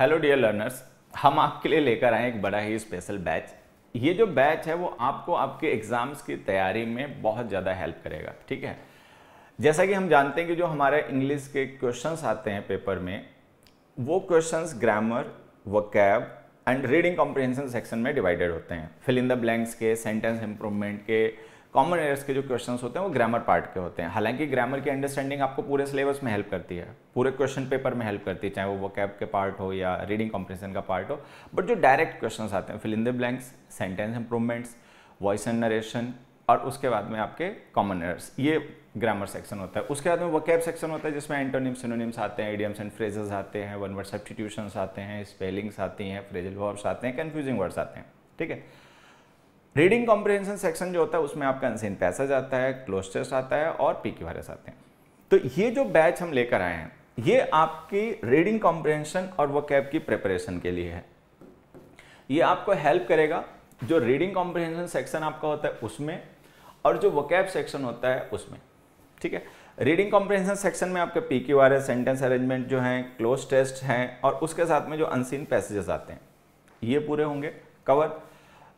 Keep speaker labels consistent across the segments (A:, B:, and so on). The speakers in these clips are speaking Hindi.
A: हेलो डियर लर्नर्स हम आपके लिए लेकर आए एक बड़ा ही स्पेशल बैच ये जो बैच है वो आपको आपके एग्ज़ाम्स की तैयारी में बहुत ज़्यादा हेल्प करेगा ठीक है जैसा कि हम जानते हैं कि जो हमारे इंग्लिश के क्वेश्चंस आते हैं पेपर में वो questions grammar vocab and reading comprehension section में डिवाइडेड होते हैं फिल इन द ब्लैंक्स के सेंटेंस इम्प्रूवमेंट के कॉमन एयर्स के जो क्वेश्चन होते हैं वो ग्रामर पार्ट के होते हैं हालांकि ग्रामर की अंडरस्टैंडिंग आपको पूरे सिलेबस में हेल्प करती है पूरे क्वेश्चन पेपर में हेल्प करती है चाहे वो वकैब के पार्ट हो या रीडिंग कॉम्प्रेशन का पार्ट हो बट जो डायरेक्ट क्वेश्चन आते हैं fill in the blanks sentence improvements voice and narration और उसके बाद में आपके कॉमन एयर्स ये ग्रामर सेक्शन होता है उसके बाद में वकैब सेक्शन होता है जिसमें एंटोनिम्स सिनोनिम्स आते हैं एडियम्स एंड फ्रेजेस आते हैं वन वर्ड सब्सटीट्यूशन आते हैं स्पेलिंग्स आती हैं फ्रेजल वर्ब्स आते हैं कन्फ्यूजिंग वर्ड्स आते हैं ठीक है रीडिंग कॉम्प्रिहेंशन सेक्शन जो होता है उसमें आपका अनसेन पैसेज आता है क्लोज टेस्ट आता है और पी क्यू आते हैं तो ये जो बैच हम लेकर आए हैं ये आपकी रीडिंग कॉम्प्रिहेंशन और वो की प्रिपरेशन के लिए है ये आपको हेल्प करेगा जो रीडिंग कॉम्प्रिहेंशन सेक्शन आपका होता है उसमें और जो वोकैब सेक्शन होता है उसमें ठीक है रीडिंग कॉम्प्रिहेंशन सेक्शन में आपके P Q R S sentence arrangement जो हैं क्लोज टेस्ट हैं और उसके साथ में जो अनसीन पैसेजेस आते हैं ये पूरे होंगे कवर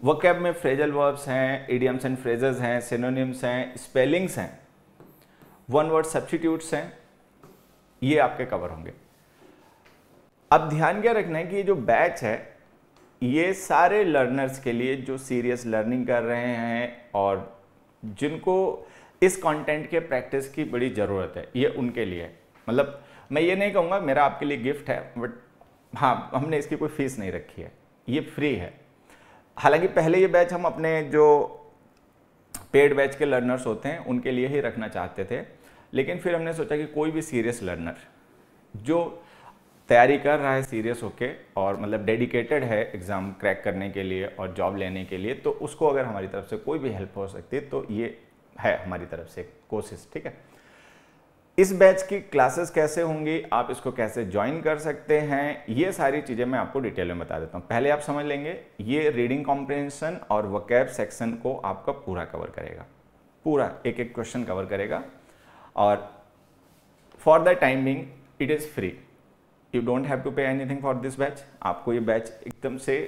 A: वकैब में फ्रेजल वर्ब्स हैं इडियम्स एंड फ्रेजेस हैं सिनोनिम्स हैं स्पेलिंग्स हैं वन वर्ड सब्सटीट्यूट्स हैं ये आपके कवर होंगे अब ध्यान क्या रखना है कि ये जो बैच है ये सारे लर्नर्स के लिए जो सीरियस लर्निंग कर रहे हैं और जिनको इस कंटेंट के प्रैक्टिस की बड़ी ज़रूरत है ये उनके लिए है मतलब मैं ये नहीं कहूँगा मेरा आपके लिए गिफ्ट है बट हाँ हमने इसकी कोई फीस नहीं रखी है ये फ्री है हालांकि पहले ये बैच हम अपने जो पेड बैच के लर्नर्स होते हैं उनके लिए ही रखना चाहते थे लेकिन फिर हमने सोचा कि कोई भी सीरियस लर्नर जो तैयारी कर रहा है सीरियस होके और मतलब डेडिकेटेड है एग्ज़ाम क्रैक करने के लिए और जॉब लेने के लिए तो उसको अगर हमारी तरफ से कोई भी हेल्प हो सकती है तो ये है हमारी तरफ से कोशिश ठीक है इस बैच की क्लासेस कैसे होंगी आप इसको कैसे ज्वाइन कर सकते हैं ये सारी चीज़ें मैं आपको डिटेल में बता देता हूँ पहले आप समझ लेंगे ये रीडिंग कॉम्प्रिहेंशन और वकैब सेक्शन को आपका पूरा कवर करेगा पूरा एक एक क्वेश्चन कवर करेगा और for the timing it is free you don't have to pay anything for this batch आपको ये बैच एकदम से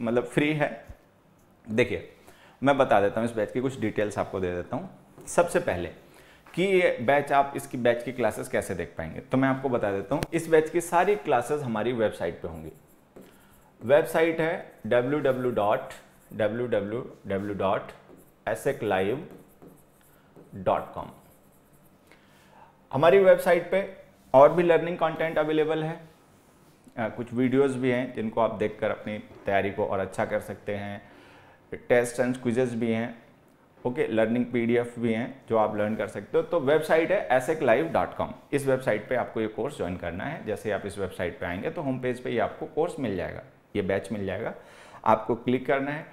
A: मतलब फ्री है देखिए मैं बता देता हूँ इस बैच की कुछ डिटेल्स आपको दे देता हूँ सबसे पहले कि ये बैच आप इसकी बैच की क्लासेस कैसे देख पाएंगे तो मैं आपको बता देता हूँ इस बैच की सारी क्लासेस हमारी वेबसाइट पे होंगी वेबसाइट है W W dot W W W dot S live dot com हमारी वेबसाइट पे और भी लर्निंग कंटेंट अवेलेबल है आ, कुछ वीडियोस भी हैं जिनको आप देखकर अपनी तैयारी को और अच्छा कर सकते हैं टेस्ट एंड क्विजेज भी हैं ओके लर्निंग पीडीएफ भी हैं जो आप लर्न कर सकते हो तो वेबसाइट है एसेक लाइव डॉट कॉम इस वेबसाइट पे आपको ये कोर्स ज्वाइन करना है जैसे आप इस वेबसाइट पे आएंगे तो होम पेज पे ये आपको कोर्स मिल जाएगा ये बैच मिल जाएगा आपको क्लिक करना है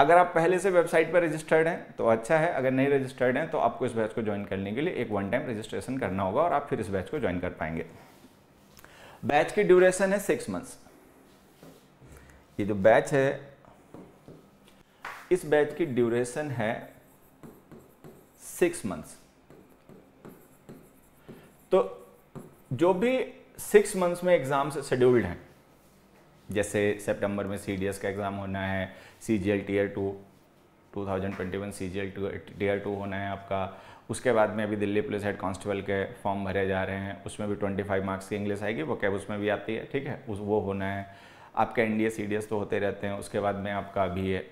A: अगर आप पहले से वेबसाइट पर रजिस्टर्ड हैं तो अच्छा है अगर नहीं रजिस्टर्ड हैं तो आपको इस बैच को ज्वाइन करने के लिए एक वन टाइम रजिस्ट्रेशन करना होगा और आप फिर इस बैच को ज्वाइन कर पाएंगे बैच की ड्यूरेशन है सिक्स मंथ्स ये जो बैच है इस बैच की ड्यूरेशन है सिक्स मंथ्स तो जो भी सिक्स मंथ्स में एग्जाम्स शेड्यूल्ड हैं जैसे सितंबर में सी का एग्ज़ाम होना है C G L tier two two thousand twenty one C G L tier two होना है आपका उसके बाद में अभी दिल्ली पुलिस हेड कांस्टेबल के फॉर्म भरे जा रहे हैं उसमें भी ट्वेंटी फाइव मार्क्स की इंग्लिश आएगी वो कैब उसमें भी आती है ठीक है उस वो होना है आपका एनडीए डी तो होते रहते हैं उसके बाद में आपका अभी है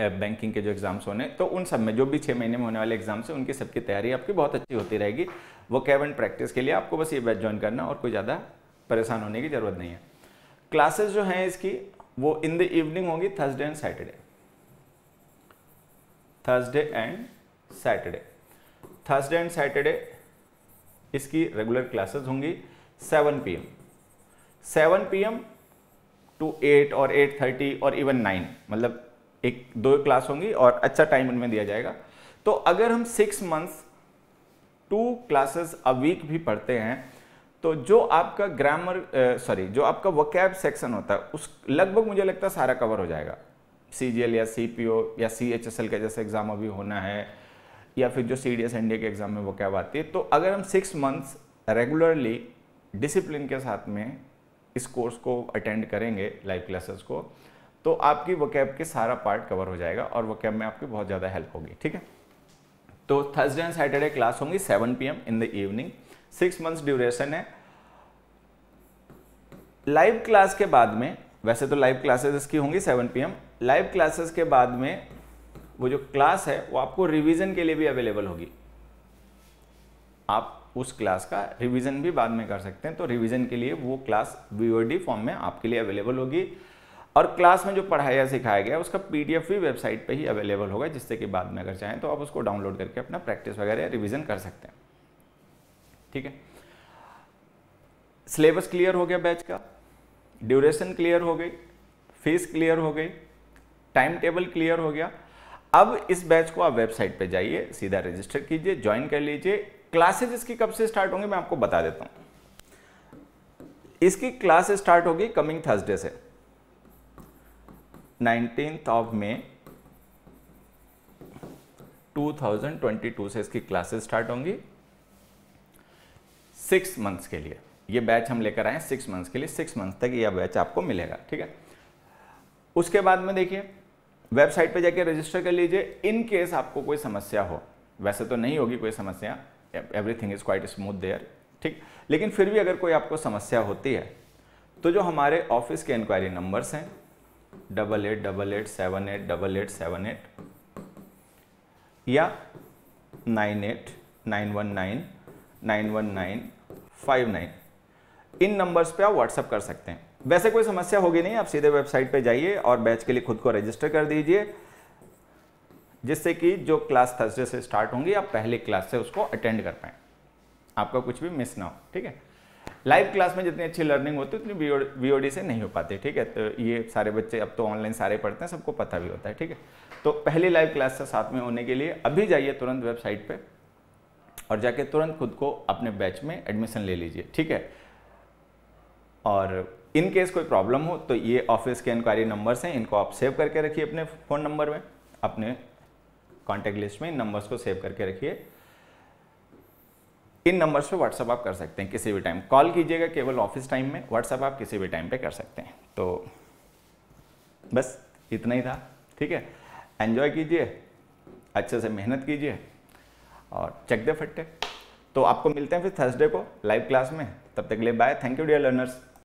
A: बैंकिंग के जो एग्ज़ाम्स होने तो उन सब में जो भी छः महीने में होने वाले एग्ज़ाम्स हैं उनकी सबकी तैयारी आपकी बहुत अच्छी होती रहेगी वो कैवन प्रैक्टिस के लिए आपको बस ये बैच ज्वाइन करना और कोई ज़्यादा परेशान होने की ज़रूरत नहीं है क्लासेस जो हैं इसकी वो इन द इवनिंग होगी Thursday and Saturday Thursday and Saturday Thursday and Saturday इसकी रेगुलर क्लासेस होंगी 7 पीएम 7 पीएम टू 8 और 8:30 और इवन 9 मतलब एक दो क्लास होंगी और अच्छा टाइम उनमें दिया जाएगा तो अगर हम six months two classes a week भी पढ़ते हैं तो जो आपका ग्रामर सॉरी जो आपका वकैब सेक्शन होता है उस लगभग मुझे लगता है सारा कवर हो जाएगा सी या सी या सी का जैसे एग्ज़ाम अभी होना है या फिर जो सी डी एस एन के एग्ज़ाम में वकैब आती है तो अगर हम सिक्स मंथ्स रेगुलरली डिसिप्लिन के साथ में इस कोर्स को अटेंड करेंगे लाइव क्लासेस को तो आपकी वकैब के सारा पार्ट कवर हो जाएगा और वकैब में आपकी बहुत ज़्यादा हेल्प होगी ठीक है तो थर्सडे एंड सैटरडे क्लास होंगी 7 PM in the evening six months duration है लाइव क्लास के बाद में वैसे तो लाइव क्लासेस इसकी होंगी 7 पीएम लाइव क्लासेस के बाद में वो जो क्लास है वो आपको रिवीजन के लिए भी अवेलेबल होगी आप उस क्लास का रिवीजन भी बाद में कर सकते हैं तो रिवीजन के लिए वो क्लास वीओडी फॉर्म में आपके लिए अवेलेबल होगी और क्लास में जो पढ़ाया सिखाया गया उसका पीडीएफ भी वेबसाइट पे ही अवेलेबल होगा जिससे कि बाद में अगर चाहें तो आप उसको डाउनलोड करके अपना प्रैक्टिस वगैरह रिविज़न कर सकते हैं ठीक है सिलेबस क्लियर हो गया बैच का ड्यूरेशन क्लियर हो गई फीस क्लियर हो गई टाइम टेबल क्लियर हो गया अब इस बैच को आप वेबसाइट पे जाइए सीधा रजिस्टर कीजिए ज्वाइन कर लीजिए क्लासेज इसकी कब से स्टार्ट होंगे मैं आपको बता देता हूँ इसकी क्लास स्टार्ट होगी कमिंग थर्सडे से नाइनटीन्थ ऑफ मे 2022 से इसकी क्लासेस स्टार्ट होंगी सिक्स मंथ्स के लिए ये बैच हम लेकर आए सिक्स मंथ्स के लिए सिक्स मंथ्स तक यह बैच आपको मिलेगा ठीक है उसके बाद में देखिए वेबसाइट पे जाके रजिस्टर कर लीजिए इन केस आपको कोई समस्या हो वैसे तो नहीं होगी कोई समस्या everything is quite smooth there ठीक लेकिन फिर भी अगर कोई आपको समस्या होती है तो जो हमारे ऑफिस के इंक्वायरी नंबर्स हैं double eight double eight seven eight double eight seven eight या nine eight nine one nine nine one nine five nine इन नंबर्स पे आप व्हाट्सअप कर सकते हैं वैसे कोई समस्या होगी नहीं आप सीधे वेबसाइट पे जाइए और बैच के लिए खुद को रजिस्टर कर दीजिए जिससे कि जो क्लास थर्सडे से स्टार्ट होंगी आप पहले क्लास से उसको अटेंड कर पाएँ आपका कुछ भी मिस ना हो ठीक है लाइव क्लास में जितनी अच्छी लर्निंग होती है उतनी वीओडी से नहीं हो पाती ठीक है तो ये सारे बच्चे अब तो ऑनलाइन सारे पढ़ते हैं सबको पता भी होता है ठीक है तो पहली लाइव क्लास से साथ में होने के लिए अभी जाइए तुरंत वेबसाइट पर और जाके तुरंत खुद को अपने बैच में एडमिशन ले लीजिए ठीक है और इन केस कोई प्रॉब्लम हो तो ये ऑफिस के इंक्वायरी नंबर्स हैं इनको आप सेव करके रखिए अपने फ़ोन नंबर में अपने कॉन्टैक्ट लिस्ट में इन नंबर्स को सेव करके रखिए इन नंबर्स पे व्हाट्सअप आप कर सकते हैं किसी भी टाइम कॉल कीजिएगा केवल ऑफिस टाइम में व्हाट्सअप आप किसी भी टाइम पे कर सकते हैं तो बस इतना ही था ठीक है एन्जॉय कीजिए अच्छे से मेहनत कीजिए और चेक दे फट्टे तो आपको मिलते हैं फिर थर्सडे को लाइव क्लास में तब तक ले bye thank you dear learners